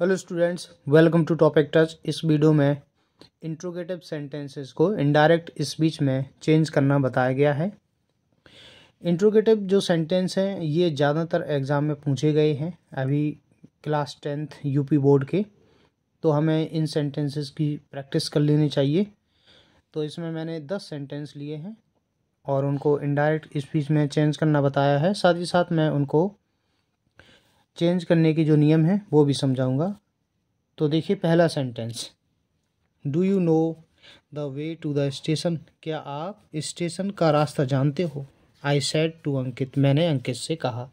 hello students welcome to topic touch इस video में interrogative sentences को इनडायरेक्ट स्पीच में चेंज करना बताया गया है इंट्रोगेटिव जो सेंटेंस हैं ये ज़्यादातर एग्ज़ाम में पूछे गए हैं अभी क्लास टेंथ यूपी बोर्ड के तो हमें इन सेंटेंसेस की प्रैक्टिस कर लेनी चाहिए तो इसमें मैंने दस सेंटेंस लिए हैं और उनको इनडायरेक्ट स्पीच में चेंज करना बताया है साथ ही साथ मैं उनको चेंज करने के जो नियम हैं वो भी समझाऊंगा तो देखिए पहला sentence do you know the way to the station क्या आप स्टेशन का रास्ता जानते हो आई सेड टू अंकित मैंने अंकित से कहा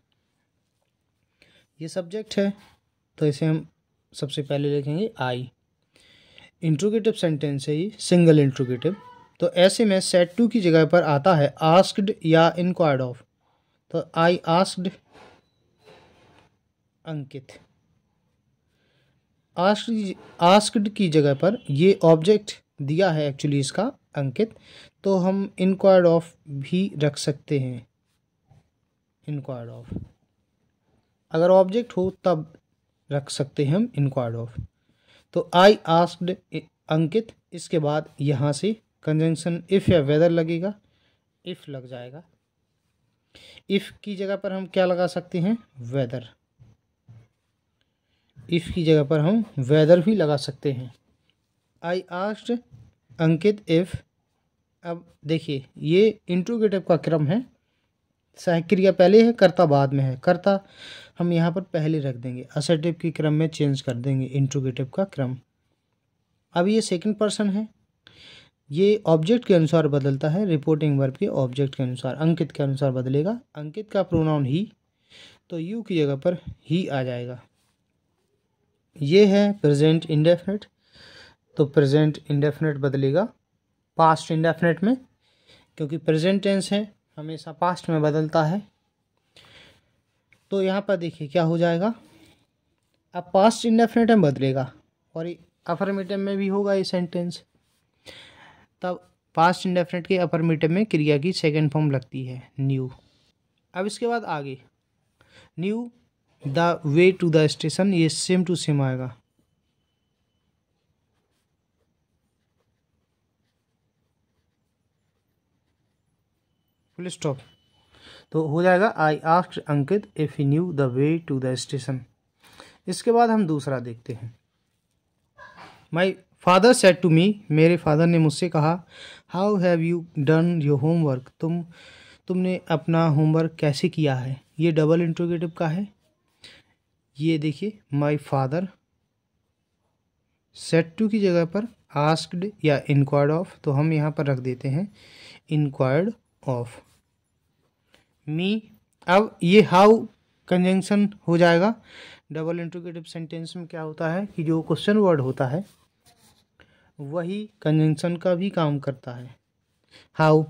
ये सब्जेक्ट है तो इसे हम सबसे पहले लिखेंगे आई इंट्रोगेटिव सेंटेंस है ये सिंगल इंट्रोगेटिव तो ऐसे में सेट टू की जगह पर आता है आस्क्ड या इनक्वायर्ड ऑफ तो I asked Ankit asked asked की जगह पर ये ऑब्जेक्ट दिया है एक्चुअली इसका अंकित तो हम इनक्वायर्ड ऑफ भी रख सकते हैं इनक्वायर्ड ऑफ अगर ऑब्जेक्ट हो तब रख सकते हैं हम इनक्वायर्ड ऑफ तो आई आस्क्ड अंकित इसके बाद यहाँ से कंजंक्शन इफ़ या वेदर लगेगा इफ़ लग जाएगा इफ़ की जगह पर हम क्या लगा सकते हैं वेदर इसकी जगह पर हम वेदर भी लगा सकते हैं आई आस्ट अंकित इफ़ अब देखिए ये इंट्रोगेटिव का क्रम है सहायक क्रिया पहले है कर्ता बाद में है कर्ता हम यहाँ पर पहले रख देंगे असर्टिव के क्रम में चेंज कर देंगे इंट्रोगेटिव का क्रम अब ये सेकंड पर्सन है ये ऑब्जेक्ट के अनुसार बदलता है रिपोर्टिंग वर्ब के ऑब्जेक्ट के अनुसार अंकित के अनुसार बदलेगा अंकित का प्रोनाउन ही तो यू की जगह पर ही आ जाएगा ये है प्रेजेंट इंडेफिनेट तो प्रेजेंट इंडेफिनेट बदलेगा पास्ट इंडेफिनेट में क्योंकि प्रेजेंट टेंस है हमेशा पास्ट में बदलता है तो यहाँ पर देखिए क्या हो जाएगा अब पास्ट इंडेफिनेट में बदलेगा और अफर्मेटिव में भी होगा ये सेंटेंस तब पास्ट इंडेफिनेट के अफर्मेटिव में क्रिया की सेकेंड फॉर्म लगती है न्यू अब इसके बाद आगे knew the way to the station ये सेम टू सेम आएगा फुल स्टॉप तो हो जाएगा I asked Ankit if you knew the way to the station इसके बाद हम दूसरा देखते हैं my father said to me मेरे फादर ने मुझसे कहा how have you done your homework तुम तुमने अपना होमवर्क कैसे किया है ये डबल इंट्रोगेटिव का है ये देखिए माई फादर सेट टू की जगह पर आस्कड या इंक्वायर्ड ऑफ तो हम यहाँ पर रख देते हैं इंक्वायर्ड ऑफ मी अब ये हाउ कंजंक्शन हो जाएगा डबल इंट्रोगेटिव सेंटेंस में क्या होता है कि जो क्वेश्चन वर्ड होता है वही कंजंक्शन का भी काम करता है हाउ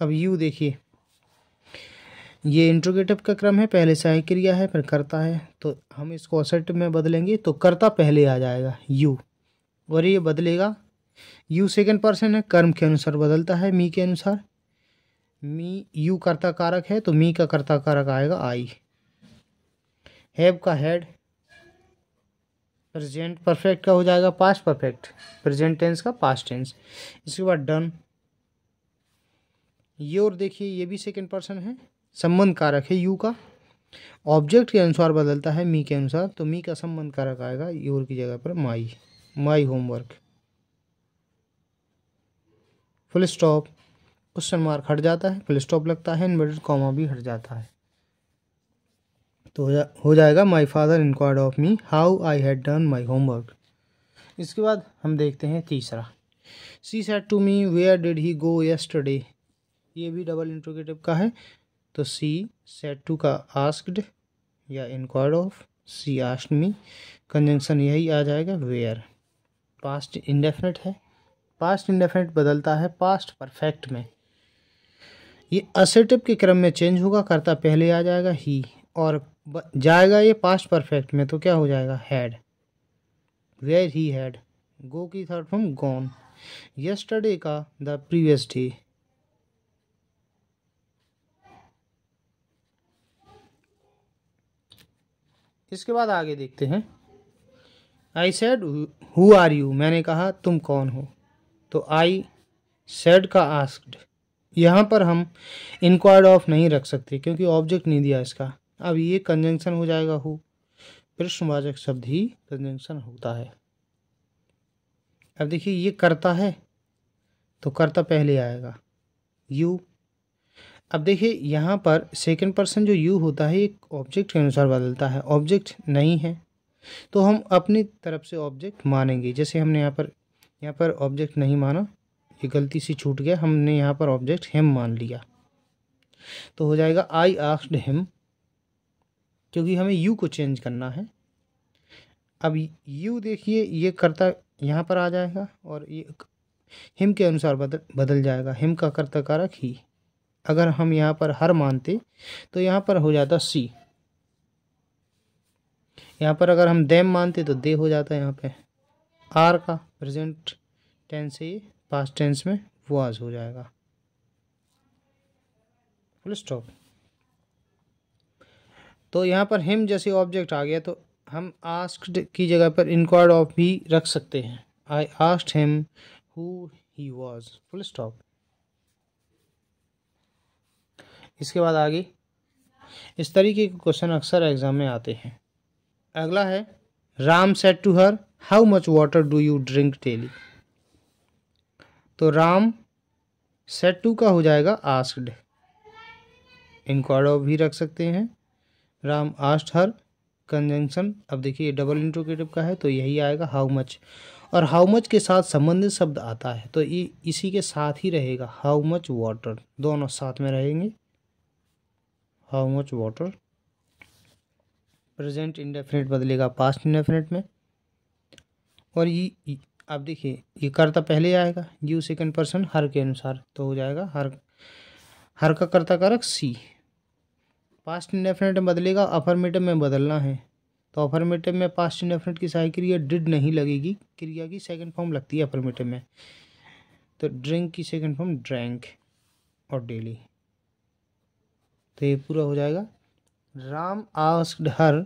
अब यू देखिए ये इंट्रोगेटिव का क्रम है पहले सहायक क्रिया है फिर करता है तो हम इसको असर्टिव में बदलेंगे तो करता पहले आ जाएगा यू और ये बदलेगा यू सेकेंड पर्सन है कर्म के अनुसार बदलता है मी के अनुसार मी यू कर्ता कारक है तो मी का कर्ता कारक आएगा आई हैव का हेड प्रेजेंट परफेक्ट का हो जाएगा पास्ट परफेक्ट प्रेजेंट टेंस का पास्ट टेंस इसके बाद डन ये और देखिए ये भी सेकंड पर्सन है संबंध कारक है यू का ऑब्जेक्ट के अनुसार बदलता है मी के अनुसार तो मी का संबंध कारक आएगा योर की जगह पर my my homework full stop question mark हट जाता है फुल स्टॉप लगता है इन्वर्टेड कॉमा भी हट जाता है तो हो, जाएगा my father inquired of me how I had done my homework इसके बाद हम देखते हैं तीसरा she said to me where did he go yesterday ये भी डबल इंट्रोगेटिव का है तो सी सेट टू का आस्क्ड या inquire of she asked me conjunction यही आ जाएगा वेयर पास्ट इंडेफिनेट है पास्ट इंडेफिनेट बदलता है पास्ट परफेक्ट में ये असेटिव के क्रम में चेंज होगा करता पहले आ जाएगा ही और जाएगा ये पास्ट परफेक्ट में तो क्या हो जाएगा had where he had go की थर्ड फॉर्म गॉन यस्टरडे का द प्रीवियस डे इसके बाद आगे देखते हैं I said who are you मैंने कहा तुम कौन हो तो आई सेड का आस्कड यहाँ पर हम इंक्वायर्ड ऑफ नहीं रख सकते क्योंकि ऑब्जेक्ट नहीं दिया इसका अब ये कंजंक्शन हो जाएगा हु प्रश्नवाचक शब्द ही कंजंक्शन होता है अब देखिए ये करता है तो करता पहले आएगा यू अब देखिए यहाँ पर सेकेंड पर्सन जो यू होता है एक ऑब्जेक्ट के अनुसार बदलता है ऑब्जेक्ट नहीं है तो हम अपनी तरफ से ऑब्जेक्ट मानेंगे जैसे हमने यहाँ पर यहाँ पर ऑब्जेक्ट नहीं माना ये गलती से छूट गया हमने यहाँ पर ऑब्जेक्ट हिम मान लिया तो हो जाएगा आई आस्ड हिम क्योंकि हमें यू को चेंज करना है अब यू देखिए ये कर्ता यहाँ पर आ जाएगा और ये हिम के अनुसार बदल बदल जाएगा हिम का कर्ता कारक ही अगर हम यहाँ पर हर मानते तो यहाँ पर हो जाता सी यहाँ पर अगर हम देम मानते तो दे हो जाता यहाँ पे आर का प्रेजेंट टेंस से ये पास्ट टेंस में वाज हो जाएगा फुल स्टॉप तो यहाँ पर हिम जैसे ऑब्जेक्ट आ गया तो हम आस्क्ड की जगह पर इनक्वायर्ड ऑफ भी रख सकते हैं I asked him who he was full stop इसके बाद आगे इस तरीके के क्वेश्चन अक्सर एग्जाम में आते हैं अगला है Ram said to her how much water do you drink daily तो राम सेट टू का हो जाएगा आस्क्ड इनको भी रख सकते हैं राम आस्ट हर कंजंक्शन अब देखिए डबल इंट्रोगेटिव का है तो यही आएगा हाउ मच और हाउ मच के साथ संबंधित शब्द आता है तो ये इसी के साथ ही रहेगा हाउ मच वाटर दोनों साथ में रहेंगे how much water present indefinite बदलेगा पास्ट इंडेफिनेट में और ये आप देखिए ये कर्ता पहले आएगा यू सेकेंड पर्सन हर के अनुसार तो हो जाएगा हर हर का कर्ता कारक सी पास्ट इंडेफिनेट में बदलेगा अफर्मेटिव में बदलना है तो अफर्मेटिव में पास्ट इंडेफिनेट की सहायक क्रिया डिड नहीं लगेगी क्रिया की सेकंड फॉर्म लगती है अफर्मेटिव में तो ड्रिंक की सेकंड फॉर्म ड्रैंक और डेली तो ये पूरा हो जाएगा Ram asked her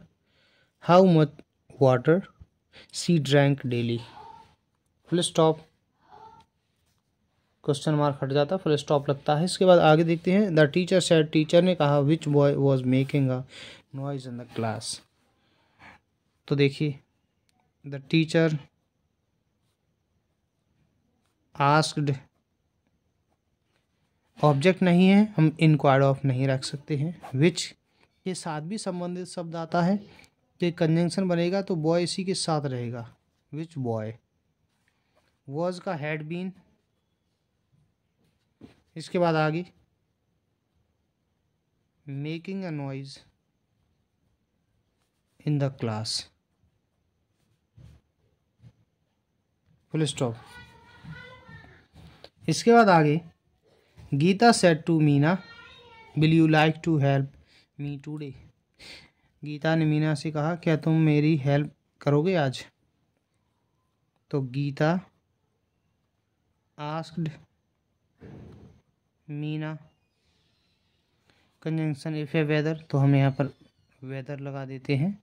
how much water she drank daily full stop question mark हट जाता फुल स्टॉप लगता है इसके बाद आगे देखते हैं द टीचर सेड टीचर ने कहा which boy was making a noise in the class तो देखिए द टीचर आस्क्ड ऑब्जेक्ट नहीं है हम इनक्वायर ऑफ नहीं रख सकते हैं विच के साथ भी संबंधित शब्द आता है तो कंजंक्शन बनेगा तो बॉय इसी के साथ रहेगा विच बॉय वॉज का हैड बीन इसके बाद आगे making a noise in the class full stop इसके बाद आगे Geeta said to Meena will you like to help me today Geeta ने मीना से कहा क्या तुम मेरी हेल्प करोगे आज तो Geeta asked Meena conjunction if A whether तो हम यहाँ पर वेदर लगा देते हैं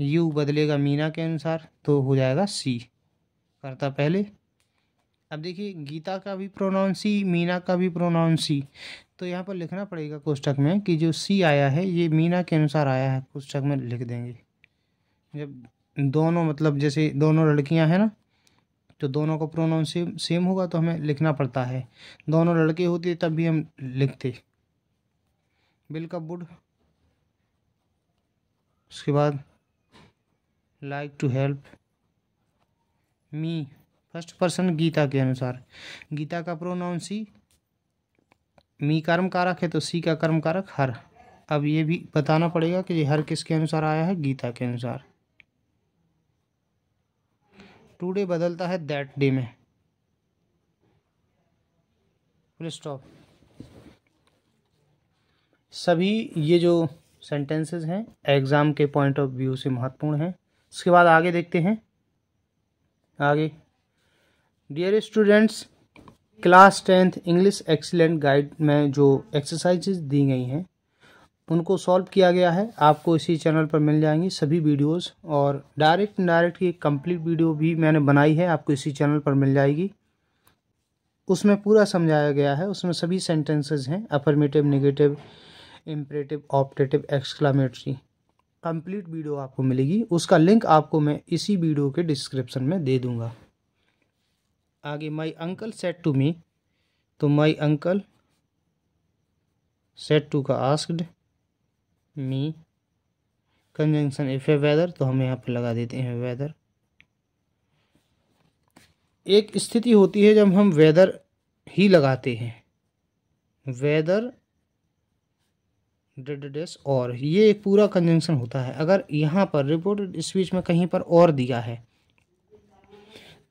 यू बदलेगा मीना के अनुसार तो हो जाएगा सी करता पहले अब देखिए गीता का भी प्रोनाउंस मीना का भी प्रोनाउंस तो यहाँ पर लिखना पड़ेगा कोष्टक में कि जो सी आया है ये मीना के अनुसार आया है कोष्टक में लिख देंगे जब दोनों मतलब जैसे दोनों लड़कियाँ हैं ना तो दोनों का प्रोनाउंस सेम सेम होगा तो हमें लिखना पड़ता है दोनों लड़के होते तब भी हम लिखते बिल का बुड उसके बाद like to help me first person Geeta के अनुसार गीता का प्रोनाउन सी मी कर्म कारक है तो सी का कर्म कारक हर अब ये भी बताना पड़ेगा कि ये हर किसके अनुसार आया है गीता के अनुसार टुडे बदलता है दैट डे में फुल स्टॉप सभी ये जो सेंटेंसेस हैं एग्ज़ाम के पॉइंट ऑफ व्यू से महत्वपूर्ण हैं उसके बाद आगे देखते हैं आगे dear students class tenth English excellent guide में जो एक्सरसाइजेज दी गई हैं उनको सॉल्व किया गया है आपको इसी चैनल पर मिल जाएंगी सभी वीडियोस और डायरेक्ट डायरेक्ट की कंप्लीट वीडियो भी मैंने बनाई है आपको इसी चैनल पर मिल जाएगी उसमें पूरा समझाया गया है उसमें सभी सेंटेंसेज हैं affirmative negative imperative optative exclamatory complete video आपको मिलेगी उसका लिंक आपको मैं इसी वीडियो के डिस्क्रिप्शन में दे दूंगा आगे my uncle said to me तो माई अंकल सेट टू का asked me conjunction if a whether तो हम यहाँ पर लगा देते हैं वेदर एक स्थिति होती है जब हम वेदर ही लगाते हैं वेदर डेडेस और ये एक पूरा कंजंक्शन होता है अगर यहाँ पर रिपोर्टेड स्पीच में कहीं पर और दिया है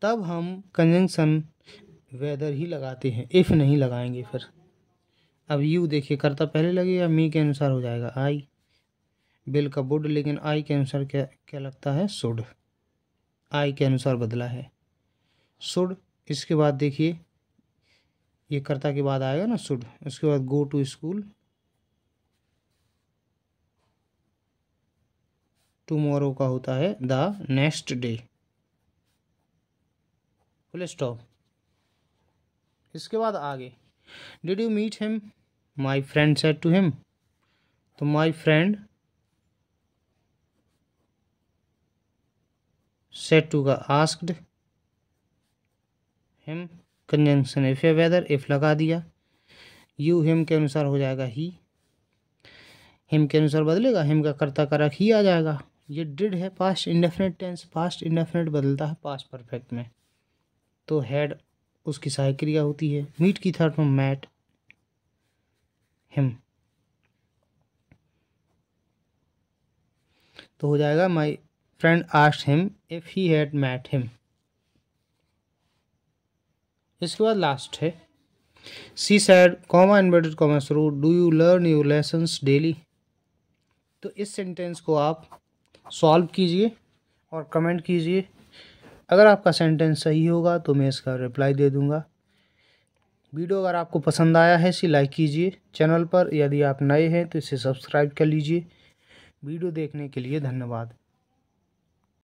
तब हम कंजंक्शन वेदर ही लगाते हैं इफ़ नहीं लगाएंगे फिर अब यू देखिए करता पहले लगेगा मी के अनुसार हो जाएगा आई बिल का बुड लेकिन आई के अनुसार क्या क्या लगता है सुड आई के अनुसार बदला है सुड इसके बाद देखिए ये करता के बाद आएगा ना सुड उसके बाद गो टू स्कूल टुमारो का होता है the next day full stop इसके बाद आगे did you meet him my friend said to him तो माई फ्रेंड सेट टू का asked him conjunction if A whether if लगा दिया यू हिम के अनुसार हो जाएगा ही हिम के अनुसार बदलेगा हिम का कर्ता का रख ही आ जाएगा ये डिड है past indefinite tense past indefinite बदलता है पास्ट परफेक्ट में तो हेड उसकी सहायक क्रिया होती है मीट की थर्ड फॉर्म मैट हिम तो हो जाएगा my friend asked him if he had met him इसके बाद लास्ट है she said comma inverted comma शुरू do you learn your lesson daily तो इस सेंटेंस को आप सॉल्व कीजिए और कमेंट कीजिए अगर आपका सेंटेंस सही होगा तो मैं इसका रिप्लाई दे दूँगा वीडियो अगर आपको पसंद आया है इसे लाइक कीजिए चैनल पर यदि आप नए हैं तो इसे सब्सक्राइब कर लीजिए वीडियो देखने के लिए धन्यवाद